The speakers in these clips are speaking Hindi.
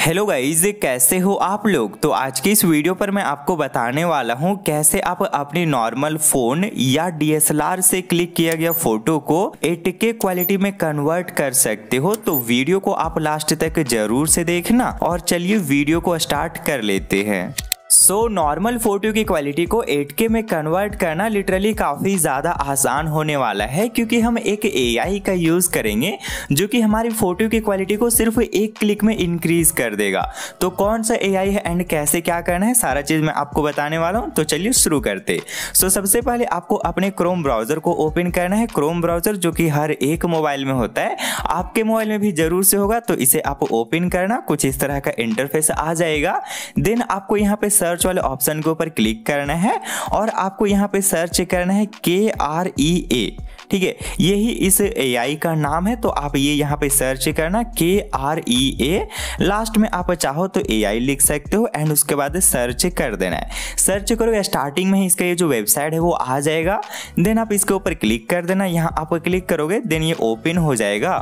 हेलो गाइज कैसे हो आप लोग तो आज की इस वीडियो पर मैं आपको बताने वाला हूँ कैसे आप अपने नॉर्मल फोन या डीएसएलआर से क्लिक किया गया फोटो को 8K क्वालिटी में कन्वर्ट कर सकते हो तो वीडियो को आप लास्ट तक जरूर से देखना और चलिए वीडियो को स्टार्ट कर लेते हैं सो नॉर्मल फोटो की क्वालिटी को 8K में कन्वर्ट करना लिटरली काफ़ी ज़्यादा आसान होने वाला है क्योंकि हम एक एआई का यूज़ करेंगे जो कि हमारी फ़ोटो की क्वालिटी को सिर्फ एक क्लिक में इंक्रीज़ कर देगा तो कौन सा एआई है एंड कैसे क्या करना है सारा चीज़ मैं आपको बताने वाला हूँ तो चलिए शुरू करते सो so, सबसे पहले आपको अपने क्रोम ब्राउज़र को ओपन करना है क्रोम ब्राउज़र जो कि हर एक मोबाइल में होता है आपके मोबाइल में भी ज़रूर से होगा तो इसे आप ओपन करना कुछ इस तरह का इंटरफेस आ जाएगा देन आपको यहाँ पे सर्च वाले ऑप्शन के ऊपर क्लिक करना है और आपको यहाँ पे सर्च करना है के आर ई ए ठीक है यही इस एआई का नाम है तो आप ये यहाँ पे सर्च करना के आर ई ए लास्ट में आप चाहो तो आई लिख सकते हो एंड उसके बाद सर्च कर देना है सर्च करोगे स्टार्टिंग में ही इसका ये जो वेबसाइट है वो आ जाएगा देन आप इसके ऊपर क्लिक कर देना यहाँ आप क्लिक करोगे देन ये ओपन हो जाएगा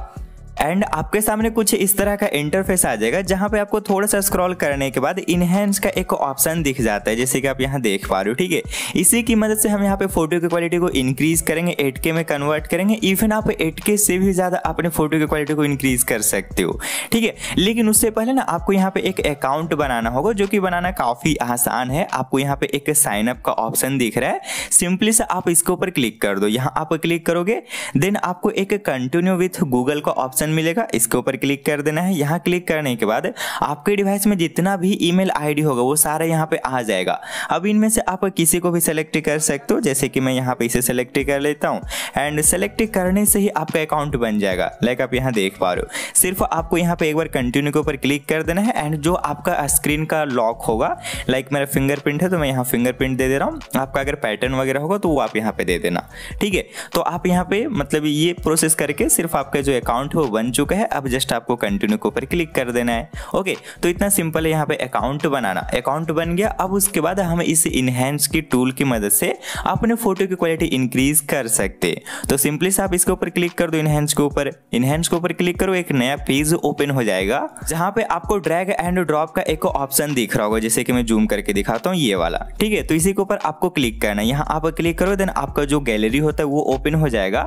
एंड आपके सामने कुछ इस तरह का इंटरफेस आ जाएगा जहां पे आपको थोड़ा सा स्क्रॉल करने के बाद इनहेंस का एक ऑप्शन दिख जाता है जैसे कि आप यहाँ देख पा रहे हो ठीक है इसी की मदद से हम यहाँ पे फोटो की क्वालिटी को इंक्रीज करेंगे एट में कन्वर्ट करेंगे इवन आप एट से भी ज़्यादा अपने फोटो की क्वालिटी को इंक्रीज कर सकते हो ठीक है लेकिन उससे पहले ना आपको यहाँ पे एक अकाउंट बनाना होगा जो कि बनाना काफ़ी आसान है आपको यहाँ पे एक साइनअप का ऑप्शन दिख रहा है सिंपली से आप इसके ऊपर क्लिक कर दो यहाँ आप क्लिक करोगे देन आपको एक कंटिन्यू विथ गूगल का ऑप्शन ऑप्शन मिलेगा इसके ऊपर क्लिक कर देना है यहाँ क्लिक करने के बाद आपके डिवाइस में जितना भी ईमेल आईडी होगा वो सारा यहाँ पे आ जाएगा अब इनमें से आप किसी को भी सेलेक्ट कर सकते हो जैसे कि मैं यहाँ पे इसे सेलेक्ट कर लेता हूँ एंड सेलेक्ट करने से ही आपका अकाउंट बन जाएगा लाइक आप यहाँ देख पा रहे हो सिर्फ आपको यहाँ पे एक बार कंटिन्यू के ऊपर क्लिक कर देना है एंड जो आपका स्क्रीन का लॉक होगा लाइक मेरा फिंगरप्रिंट है तो मैं यहाँ फिंगरप्रिंट दे दे रहा हूँ आपका अगर पैटर्न वगैरह होगा तो वो आप यहाँ पे दे देना ठीक है तो आप यहाँ पे मतलब ये प्रोसेस करके सिर्फ आपका जो अकाउंट है वो बन चुका है अब जस्ट आपको कंटिन्यू के ऊपर क्लिक कर देना है ओके तो इतना सिंपल है यहाँ पे अकाउंट बनाना अकाउंट बन गया अब उसके बाद हम इस इनहेंस की टूल की मदद से अपने फोटो की क्वालिटी इंक्रीज कर सकते तो सिंपली से आप इसके ऊपर क्लिक कर दो इनहेंस के ऊपर इनहेंस के ऊपर क्लिक करो एक नया पेज ओपन हो जाएगा जहाँ पे आपको ड्रैग एंड ड्रॉप का एक ऑप्शन दिख रहा होगा जैसे कि मैं जूम करके दिखाता हूँ ये वाला ठीक है तो इसी के ऊपर आपको क्लिक करना है यहाँ आप क्लिक करो देन आपका जो गैलरी होता है वो ओपन हो जाएगा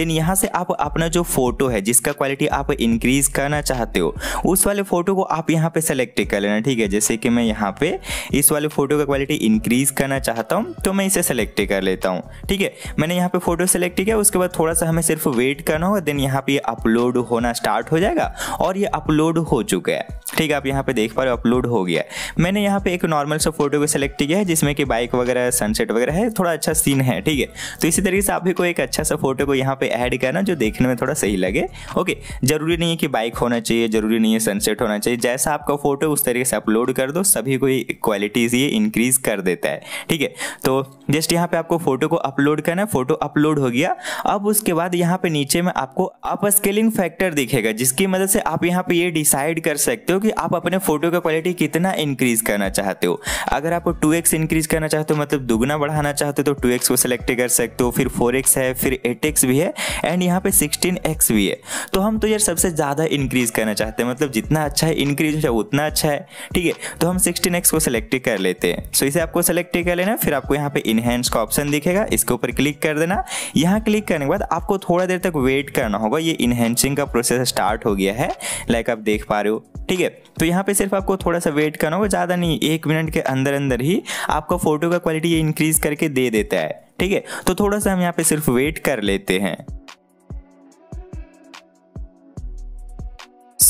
देन यहाँ से आप अपना जो फोटो है जिसका क्वालिटी आप इंक्रीज करना चाहते हो उस वाले फोटो को आप यहाँ पे सेलेक्ट कर लेना ठीक है जैसे कि मैं यहाँ पे इस वाले फोटो का क्वालिटी इंक्रीज करना चाहता हूँ तो मैं इसे सेलेक्ट कर लेता हूँ ठीक है मैंने यहाँ पे फोटो सेलेक्ट किया उसके बाद थोड़ा सा हमें सिर्फ वेट करना होगा देन यहाँ पे अपलोड होना स्टार्ट हो जाएगा और ये अपलोड हो चुका है ठीक है आप यहाँ पे देख पा रहे हो अपलोड हो गया मैंने यहाँ पे एक नॉर्मल सा फोटो को सेलेक्ट किया है जिसमें कि बाइक वगैरह सनसेट वगैरह है थोड़ा अच्छा सीन है ठीक है तो इसी तरीके से आप भी को एक अच्छा सा फोटो को यहाँ पे ऐड करना जो देखने में थोड़ा सही लगे ओके जरूरी नहीं है कि बाइक होना चाहिए जरूरी नहीं है सनसेट होना चाहिए जैसा आपका फोटो उस तरीके से अपलोड कर दो सभी को क्वालिटीज़ ये इंक्रीज कर देता है ठीक है तो जस्ट यहाँ पे आपको फोटो को अपलोड करना फोटो अपलोड हो गया अब उसके बाद यहाँ पे नीचे में आपको अपस्केलिंग फैक्टर दिखेगा जिसकी मदद से आप यहाँ पे ये डिसाइड कर सकते हो कि आप अपने फोटो का क्वालिटी कितना इंक्रीज करना चाहते हो अगर आप टू एक्स इंक्रीज करना चाहते हो मतलब दुगना बढ़ाना चाहते हो तो टू एक्स को सिलेक्ट कर सकते हो फिर फोर एक्स है फिर एट एक्स भी है एंड यहाँ पे सिक्सटीन एक्स भी है तो हम तो यार सबसे ज़्यादा इंक्रीज करना चाहते हैं मतलब जितना अच्छा है इंक्रीज उतना अच्छा है ठीक है तो हम सिक्सटीन एक्स को सिलेक्ट कर लेते हैं सो इसे आपको सेलेक्ट कर लेना फिर आपको यहाँ पे इनहेंस का ऑप्शन दिखेगा इसके ऊपर क्लिक कर देना यहाँ क्लिक करने के बाद आपको थोड़ा देर तक वेट करना होगा ये इनहेंसिंग का प्रोसेस स्टार्ट हो गया है लाइक आप देख पा रहे हो ठीक है तो यहाँ पे सिर्फ आपको थोड़ा सा वेट करना होगा ज़्यादा नहीं एक मिनट के अंदर अंदर ही आपका फ़ोटो का क्वालिटी ये इंक्रीज़ करके दे देता है ठीक है तो थोड़ा सा हम यहाँ पे सिर्फ वेट कर लेते हैं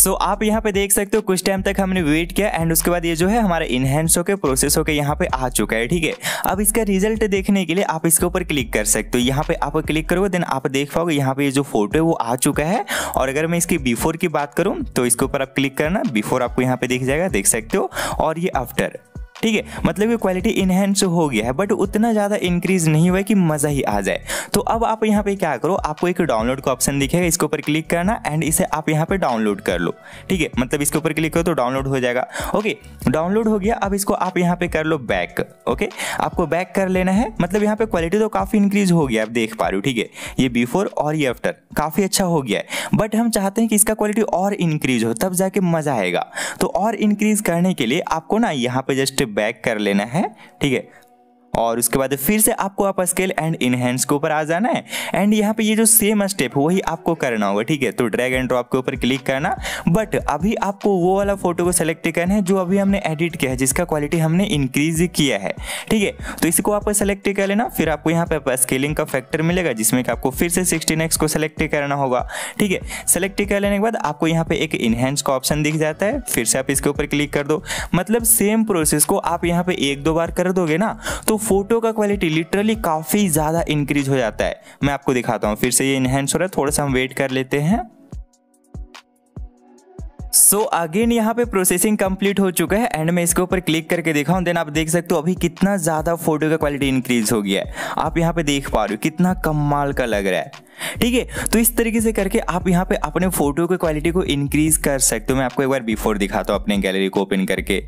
सो so, आप यहाँ पे देख सकते हो कुछ टाइम तक हमने वेट किया एंड उसके बाद ये जो है हमारा इनहेंस होकर प्रोसेस होकर यहाँ पे आ चुका है ठीक है अब इसका रिजल्ट देखने के लिए आप इसके ऊपर क्लिक कर सकते हो यहाँ पे आप क्लिक करोगे देन आप देख पाओगे यहाँ पे ये जो फोटो है वो आ चुका है और अगर मैं इसकी बिफोर की बात करूँ तो इसके ऊपर आप क्लिक करना बिफोर आपको यहाँ पे दिख जाएगा देख सकते हो और ये आफ्टर ठीक है मतलब कि क्वालिटी इन्हेंस हो गया है बट उतना ज़्यादा इंक्रीज नहीं हुआ है कि मज़ा ही आ जाए तो अब आप यहाँ पे क्या करो आपको एक डाउनलोड का ऑप्शन दिखेगा इसके ऊपर क्लिक करना एंड इसे आप यहाँ पे डाउनलोड कर लो ठीक है मतलब इसके ऊपर क्लिक करो तो डाउनलोड हो जाएगा ओके डाउनलोड हो गया अब इसको आप यहाँ पे कर लो बैक ओके आपको बैक कर लेना है मतलब यहाँ पर क्वालिटी तो काफ़ी इंक्रीज हो गया आप देख पा रहे हो ठीक है ये बिफोर और ये आफ्टर काफ़ी अच्छा हो गया है बट हम चाहते हैं कि इसका क्वालिटी और इंक्रीज हो तब जाके मज़ा आएगा तो और इंक्रीज करने के लिए आपको ना यहाँ पे जस्ट बैक कर लेना है ठीक है और उसके बाद फिर से आपको आप स्केल एंड इनहेंस के ऊपर आ जाना है एंड यहाँ पे ये जो सेम स्टेप वही आपको करना होगा ठीक है तो ड्रैग एंड ड्रॉप के ऊपर क्लिक करना बट अभी आपको वो वाला फोटो को सेलेक्ट करना है जो अभी हमने एडिट किया है जिसका क्वालिटी हमने इंक्रीज किया है ठीक है तो इसी को आपको सेलेक्ट कर लेना फिर आपको यहाँ पे स्केलिंग का फैक्टर मिलेगा जिसमें कि आपको फिर से सिक्सटीन एक्स को सेलेक्ट करना होगा ठीक है सेलेक्ट कर लेने के बाद आपको यहाँ पे एक इनहेंस का ऑप्शन दिख जाता है फिर से आप इसके ऊपर क्लिक कर दो मतलब सेम प्रोसेस को आप यहाँ पे एक दो बार कर दोगे ना तो फोटो का क्वालिटी लिटरली काफ़ी ज़्यादा इंक्रीज हो जाता है मैं आपको दिखाता हूँ फिर से ये इनहेंस हो रहा है थोड़ा सा हम वेट कर लेते हैं सो so अगेन यहाँ पे प्रोसेसिंग कंप्लीट हो चुका है एंड मैं इसके ऊपर क्लिक करके देखा हूँ देन आप देख सकते हो अभी कितना ज़्यादा फोटो का क्वालिटी इंक्रीज हो गया है आप यहाँ पे देख पा रहे हो कितना कमाल का लग रहा है ठीक है तो इस तरीके से करके आप यहाँ पे अपने फोटो की क्वालिटी को इंक्रीज कर सकते हो मैं आपको एक बार बिफोर दिखाता हूँ अपने गैलरी को ओपन करके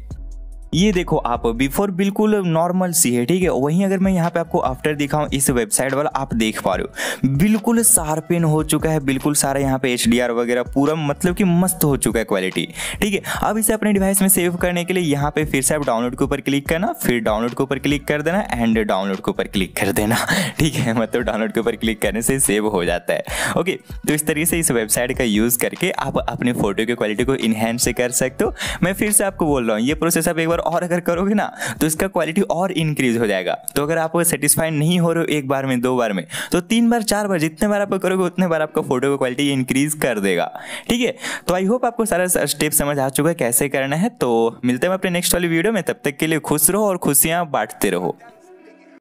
ये देखो आप बिफोर बिल्कुल नॉर्मल सी है ठीक है वहीं अगर मैं यहाँ पे आपको आफ्टर दिखाऊँ इस वेबसाइट वाला आप देख पा रहे हो बिल्कुल शार्पेन हो चुका है बिल्कुल सारा यहाँ पे एच वगैरह पूरा मतलब कि मस्त हो चुका है क्वालिटी ठीक है अब इसे अपने डिवाइस में सेव करने के लिए यहाँ पे फिर से आप डाउनलोड के ऊपर क्लिक करना फिर डाउनलोड के ऊपर क्लिक कर देना एंड डाउनलोड के ऊपर क्लिक कर देना ठीक है मतलब डाउनलोड के ऊपर क्लिक करने से सेव हो जाता है ओके तो इस तरीके से इस वेबसाइट का यूज़ करके आप अपने फोटो की क्वालिटी को इनहेंस कर सकते हो मैं फिर से आपको बोल रहा हूँ ये प्रोसेस आप एक बार और अगर करोगे ना तो इसका क्वालिटी और इंक्रीज हो जाएगा तो अगर आप सेटिस्फाइड नहीं हो रहे हो एक बार में दो बार में तो तीन बार चार बार जितने बार आप करोगे उतने बार आपका फोटो की क्वालिटी इंक्रीज कर देगा ठीक है तो आई होप आपको सारा स्टेप समझ आ चुका है कैसे करना है तो मिलते हैं अपने नेक्स्ट वाली वीडियो में तब तक के लिए खुश रहो और खुशियाँ बांटते रहो